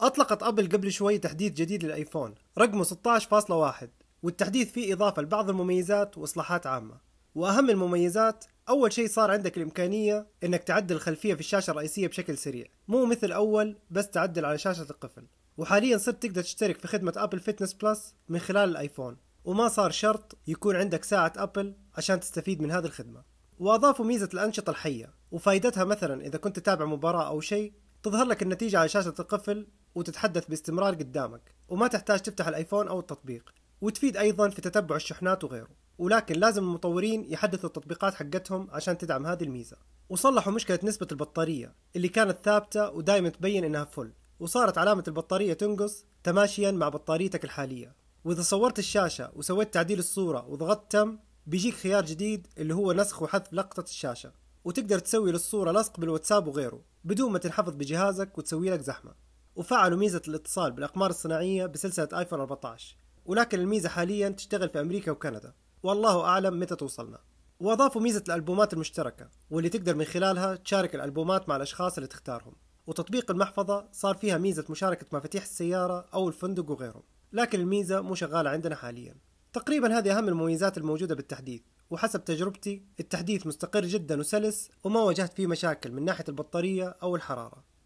أطلقت أبل قبل شوي تحديث جديد للآيفون رقمه 16.1 والتحديث فيه إضافة لبعض المميزات وإصلاحات عامة وأهم المميزات أول شيء صار عندك الإمكانية إنك تعدل الخلفية في الشاشة الرئيسية بشكل سريع مو مثل أول بس تعدل على شاشة القفل وحاليا صرت تقدر تشترك في خدمة أبل فيتنس بلس من خلال الآيفون وما صار شرط يكون عندك ساعة أبل عشان تستفيد من هذه الخدمة وأضافوا ميزة الأنشطة الحية وفائدتها مثلا إذا كنت تتابع مباراة أو شيء تظهر لك النتيجة على شاشة القفل وتتحدث باستمرار قدامك وما تحتاج تفتح الايفون او التطبيق وتفيد ايضا في تتبع الشحنات وغيره ولكن لازم المطورين يحدثوا التطبيقات حقتهم عشان تدعم هذه الميزه وصلحوا مشكله نسبه البطاريه اللي كانت ثابته ودائما تبين انها فل وصارت علامه البطاريه تنقص تماشيا مع بطاريتك الحاليه واذا صورت الشاشه وسويت تعديل الصوره وضغطت تم بيجيك خيار جديد اللي هو نسخ وحذف لقطه الشاشه وتقدر تسوي للصوره لصق بالواتساب وغيره بدون ما تنحفظ بجهازك وتسوي لك زحمه وفعلوا ميزة الاتصال بالأقمار الصناعية بسلسلة آيفون 14 ولكن الميزة حاليا تشتغل في أمريكا وكندا والله أعلم متى توصلنا وأضافوا ميزة الألبومات المشتركة واللي تقدر من خلالها تشارك الألبومات مع الأشخاص اللي تختارهم وتطبيق المحفظة صار فيها ميزة مشاركة مفاتيح السيارة أو الفندق وغيرهم لكن الميزة مو شغالة عندنا حاليا تقريبا هذه أهم المميزات الموجودة بالتحديث وحسب تجربتي التحديث مستقر جدا وسلس وما واجهت فيه مشاكل من ناحية البطارية أو الحرارة